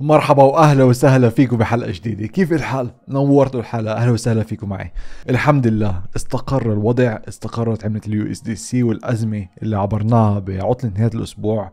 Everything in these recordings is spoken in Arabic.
مرحبا واهلا وسهلا فيكم بحلقه جديده كيف الحال نورتوا الحلقه اهلا وسهلا فيكم معي الحمد لله استقر الوضع استقرت عمله اليو اس دي سي والازمه اللي عبرناها بعطله نهايه الاسبوع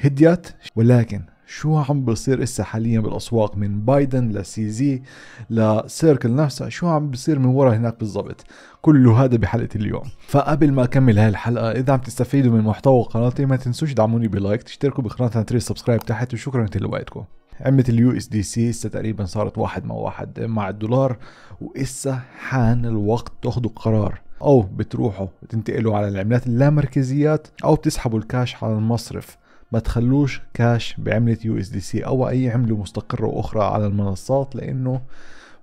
هديت ولكن شو عم بصير هسه حاليا بالاسواق من بايدن لسي زي لسيركل نفسها شو عم بصير من ورا هناك بالضبط كله هذا بحلقه اليوم فقبل ما اكمل هاي الحلقه اذا عم تستفيدوا من محتوى قناتي ما تنسوش دعموني بلايك تشتركوا بقناتنا تري سبسكرايب تحت وشكرا لوقتكم قيمة اليو اس دي سي لسه تقريبا صارت واحد مع واحد مع الدولار واسا حان الوقت تاخدوا قرار أو بتروحوا تنتقلوا على العملات اللامركزيات أو بتسحبوا الكاش على المصرف ما تخلوش كاش بعملة يو اس دي سي أو أي عملة مستقرة أخرى على المنصات لأنه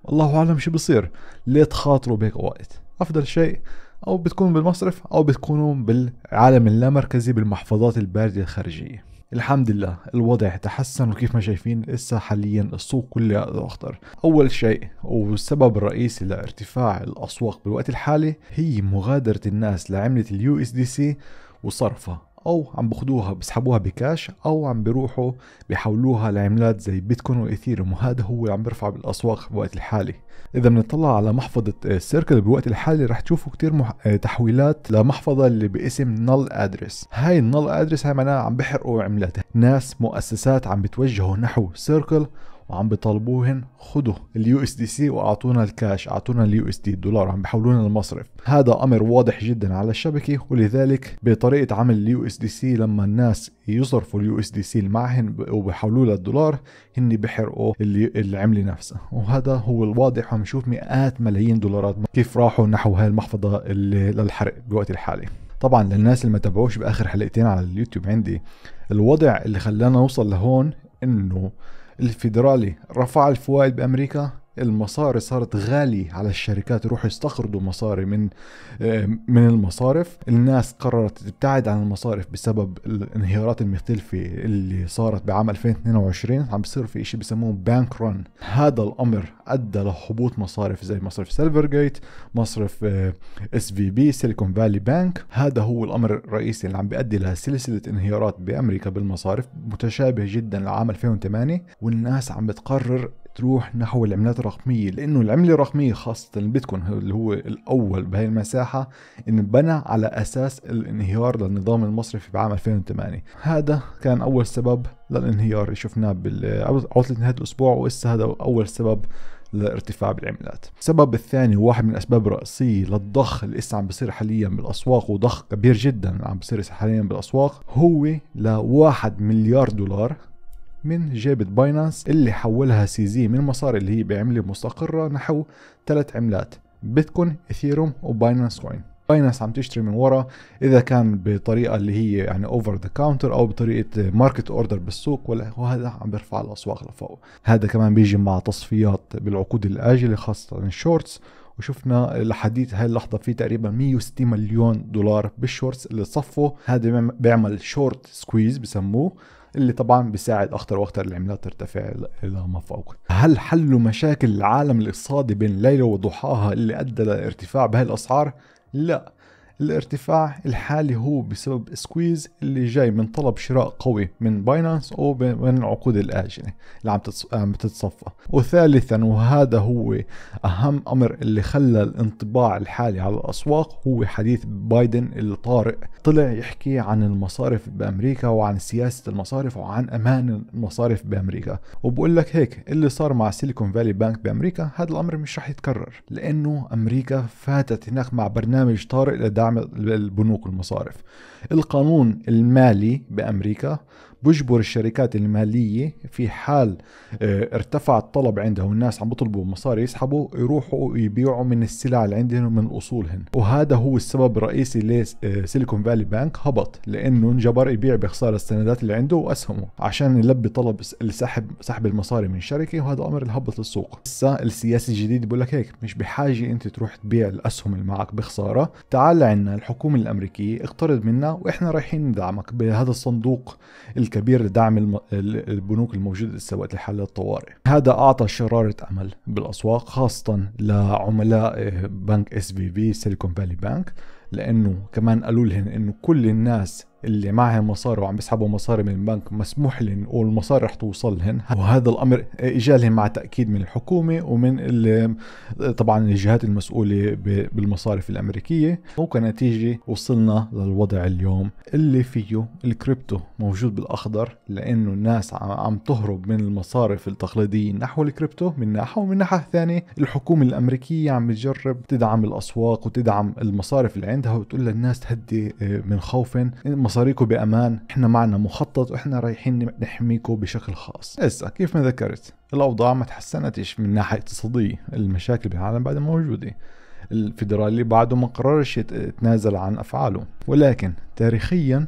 الله أعلم شو بصير ليه تخاطروا بهيك وقت أفضل شيء أو بتكون بالمصرف أو بتكونوا بالعالم اللامركزي بالمحفظات الباردة الخارجية الحمد لله الوضع تحسن وكيف ما شايفين لسه حاليا السوق كله اخضر اول شيء والسبب الرئيسي لارتفاع الاسواق بالوقت الحالي هي مغادرة الناس لعملة اليو اس دي سي وصرفها او عم بخدوها بسحبوها بكاش او عم بيروحوا بيحولوها لعملات زي بيتكوين والاثيريوم وهذا هو اللي عم بيرفع بالاسواق بالوقت الحالي اذا بنطلع على محفظه آه، السيركل بالوقت الحالي رح تشوفوا كثير مح... آه، تحويلات لمحفظه اللي باسم نل ادرس هاي النل ادرس هاي معناها عم بيحرقوا عملات ناس مؤسسات عم بتوجهوا نحو سيركل وعم بيطالبوهن خدوا اليو اس دي سي واعطونا الكاش اعطونا اليو اس دي الدولار عم بيحولونا المصرف هذا امر واضح جدا على الشبكه ولذلك بطريقه عمل اليو اس دي سي لما الناس يصرفوا اليو اس دي سي معهن وبيحولوه للدولار هن بيحرقوا العمله نفسها وهذا هو الواضح عم نشوف مئات ملايين دولارات كيف راحوا نحو هاي المحفظه للحرق بالوقت الحالي طبعا للناس اللي ما تابعوش باخر حلقتين على اليوتيوب عندي الوضع اللي خلانا نوصل لهون انه الفيدرالي رفع الفوائد بأمريكا المصاري صارت غالية على الشركات يروحوا يستخرجوا مصاري من آه، من المصارف الناس قررت تبتعد عن المصارف بسبب الانهيارات المختلفة اللي صارت بعام 2022 عم بصير في شيء بسموه بانك رن هذا الأمر أدى لهبوط مصارف زي مصرف سيلفر جيت مصرف اس في بي سيليكون فالي بانك هذا هو الأمر الرئيسي اللي عم بيؤدي لسلسلة انهيارات بأمريكا بالمصارف متشابه جدا لعام 2008 والناس عم بتقرر تروح نحو العملات الرقمية لأنه العملة الرقمية خاصة البيتكوين اللي هو الأول بهي المساحة انبنى على أساس الانهيار للنظام المصرفي بعام 2008 هذا كان أول سبب للانهيار اللي شفناه بعطلة نهاية الأسبوع وإسا هذا أول سبب لارتفاع بالعملات السبب الثاني وواحد من الأسباب الرئيسية للضخ اللي إسا عم بصير حاليا بالأسواق وضخ كبير جدا عم بصير حاليا بالأسواق هو لواحد مليار دولار من جيبة باينانس اللي حولها سي زي من مصاري اللي هي بعملة مستقرة نحو ثلاث عملات بيتكوين اثيروم وباينانس كوين باينانس عم تشتري من ورا اذا كان بطريقه اللي هي يعني اوفر ذا كاونتر او بطريقه ماركت اوردر بالسوق ولا وهذا عم بيرفع الاسواق لفوق هذا كمان بيجي مع تصفيات بالعقود الاجله خاصه الشورتس وشفنا لحديث هاي اللحظه في تقريبا 160 مليون دولار بالشورتس اللي صفوا هذا بيعمل شورت سكويز بسموه اللي طبعا بيساعد اخطر واخطر العملات ترتفع الى ما فوق هل حلوا مشاكل العالم الاقتصادي بين ليله وضحاها اللي ادى لارتفاع بهاي الاسعار لا الارتفاع الحالي هو بسبب سكويز اللي جاي من طلب شراء قوي من باينانس او من العقود الاجله اللي عم تتصفى وثالثا وهذا هو اهم امر اللي خلى الانطباع الحالي على الاسواق هو حديث بايدن الطارئ طلع يحكي عن المصارف بامريكا وعن سياسه المصارف وعن امان المصارف بامريكا وبقول لك هيك اللي صار مع سيليكون فالي بانك بامريكا هذا الامر مش رح يتكرر لانه امريكا فاتت هناك مع برنامج طارئ لدعم دعم البنوك والمصارف القانون المالي بأمريكا بجبر الشركات المالية في حال آه، ارتفع الطلب عندها والناس عم بطلبوا مصاري يسحبوا يروحوا يبيعوا من السلع اللي عندهم ومن اصولهم وهذا هو السبب الرئيسي لسيليكون سيليكون فالي بانك هبط لانه انجبر يبيع بخسارة السندات اللي عنده واسهمه عشان يلبي طلب السحب سحب المصاري من الشركة وهذا امر الهبط للسوق السوق هسه السياسي الجديد بقول لك هيك مش بحاجة انت تروح تبيع الاسهم اللي معك بخسارة تعال عنا الحكومة الامريكية اقترض منا واحنا رايحين ندعمك بهذا الصندوق الكبير لدعم البنوك الموجودة وقت لحل الطوارئ هذا أعطى شرارة أمل بالأسواق خاصة لعملاء بنك اس بي بي سيليكون فالي بنك لانه كمان قالوا لهم انه كل الناس اللي معها مصاري وعم بيسحبوا مصاري من البنك مسموح لهم والمصاري رح توصل لهم وهذا الامر اجى لهم مع تاكيد من الحكومه ومن طبعا الجهات المسؤوله بالمصارف الامريكيه وكنتيجه وصلنا للوضع اليوم اللي فيه الكريبتو موجود بالاخضر لانه الناس عم تهرب من المصارف التقليديه نحو الكريبتو من ناحيه ومن ناحيه ثانيه الحكومه الامريكيه عم بتجرب تدعم الاسواق وتدعم المصارف اللي عندها وتقول للناس تهدي آه، من خوف مصاريكم بامان احنا معنا مخطط واحنا رايحين نحميكم بشكل خاص هسه كيف ما ذكرت الاوضاع ما تحسنتش من ناحيه اقتصاديه المشاكل بالعالم بعدها موجوده الفيدرالي بعده ما قررش يتنازل عن افعاله ولكن تاريخيا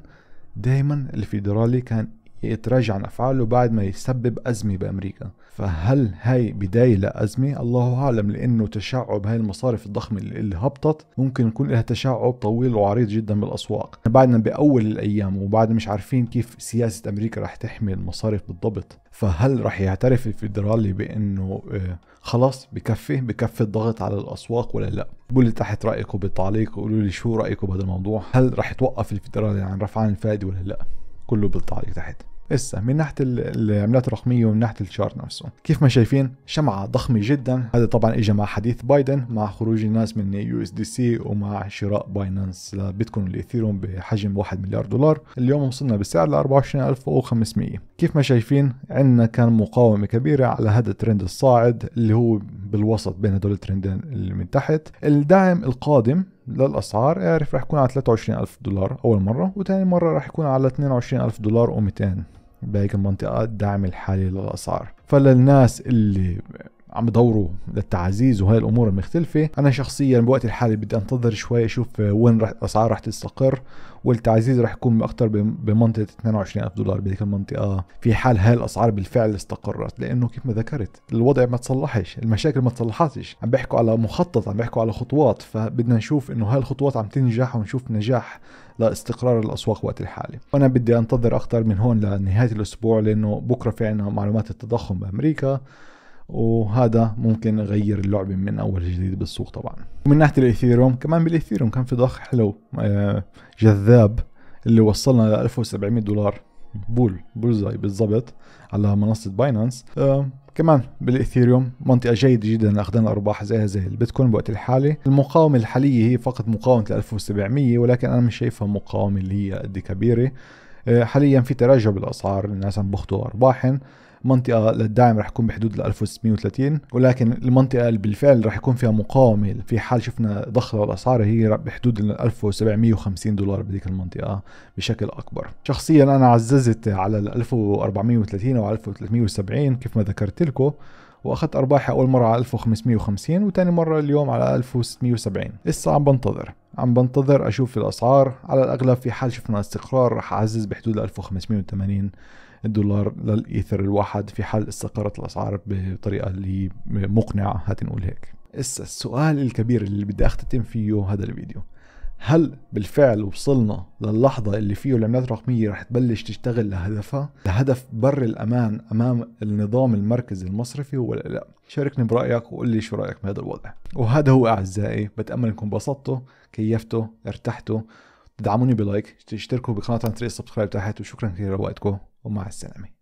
دائما الفيدرالي كان يتراجع عن أفعاله بعد ما يسبب أزمة بأمريكا فهل هاي بداية لأزمة؟ الله أعلم لأنه تشعب هاي المصارف الضخمة اللي هبطت ممكن يكون لها تشعب طويل وعريض جدا بالأسواق بعدنا بأول الأيام وبعد مش عارفين كيف سياسة أمريكا رح تحمي المصارف بالضبط فهل رح يعترف الفيدرالي بأنه آه، خلاص بكفي بكفي الضغط على الأسواق ولا لا؟ قولوا لي تحت رأيكم بالتعليق وقولوا لي شو رأيكم بهذا الموضوع هل رح يتوقف الفيدرالي عن رفع الفائدة ولا لا؟ كله بالتعليق تحت هسه من ناحيه العملات الرقميه ومن ناحيه الشار نفسه كيف ما شايفين شمعه ضخمه جدا هذا طبعا اجى مع حديث بايدن مع خروج الناس من يو اس دي سي ومع شراء باينانس لبيتكوين والايثيروم بحجم 1 مليار دولار اليوم وصلنا بالسعر ل 24500 كيف ما شايفين عندنا كان مقاومه كبيره على هذا الترند الصاعد اللي هو بالوسط بين هدول الترندين اللي من تحت الدعم القادم للأسعار اعرف رح يكون على 23000 دولار أول مرة وتاني مرة رح يكون على 22000 دولار و200 بهيك المنطقة الدعم الحالي للأسعار فللناس اللي عم بدوروا للتعزيز وهي الامور المختلفه انا شخصيا بوقت الحالي بدي انتظر شوي اشوف وين رح الاسعار رح تستقر والتعزيز رح يكون اكثر بمنطقه 22000 دولار بهذيك المنطقه في حال هاي الاسعار بالفعل استقرت لانه كيف ما ذكرت الوضع ما تصلحش المشاكل ما تصلحتش عم بيحكوا على مخطط عم بيحكوا على خطوات فبدنا نشوف انه هاي الخطوات عم تنجح ونشوف نجاح لاستقرار الاسواق وقت الحالي وانا بدي انتظر اكثر من هون لنهايه الاسبوع لانه بكره في عنا معلومات التضخم بامريكا وهذا ممكن يغير اللعبة من أول جديد بالسوق طبعا ومن ناحية الإيثيروم كمان بالإيثيروم كان في ضخ حلو آه، جذاب اللي وصلنا ل 1700 دولار بول بولزاي بالضبط على منصة باينانس آه، كمان بالإيثيروم منطقة جيدة جدا لأخذنا الأرباح زيها زي البيتكوين بوقت الحالي المقاومة الحالية هي فقط مقاومة 1700 ولكن أنا مش شايفها مقاومة اللي هي قد كبيرة آه، حاليا في تراجع بالأسعار الناس عم بخطوا أرباحهم منطقه للدعم رح يكون بحدود ال 1630 ولكن المنطقه اللي بالفعل رح يكون فيها مقاومه في حال شفنا ضخ للاسعار هي بحدود ال 1750 دولار بديك المنطقه بشكل اكبر شخصيا انا عززت على ال 1430 او 1370 كيف ما ذكرت لكم واخذت ارباحي اول مره على 1550 وثاني مره اليوم على 1670 لسه عم بنتظر عم بنتظر اشوف الاسعار على الاغلب في حال شفنا استقرار رح اعزز بحدود 1580 الدولار للايثر الواحد في حال استقرت الاسعار بطريقه اللي مقنعه هات نقول هيك السؤال الكبير اللي بدي اختتم فيه هذا الفيديو هل بالفعل وصلنا للحظة اللي فيه العملات الرقمية رح تبلش تشتغل لهدفها لهدف بر الأمان أمام النظام المركزي المصرفي ولا لا شاركني برأيك وقول لي شو رأيك بهذا الوضع وهذا هو أعزائي بتأمل أنكم بسطتوا كيفتوا ارتحتوا تدعموني بلايك تشتركوا بقناة عن طريق السبسكرايب تحت وشكرا كثير لوقتكم ومع السلامة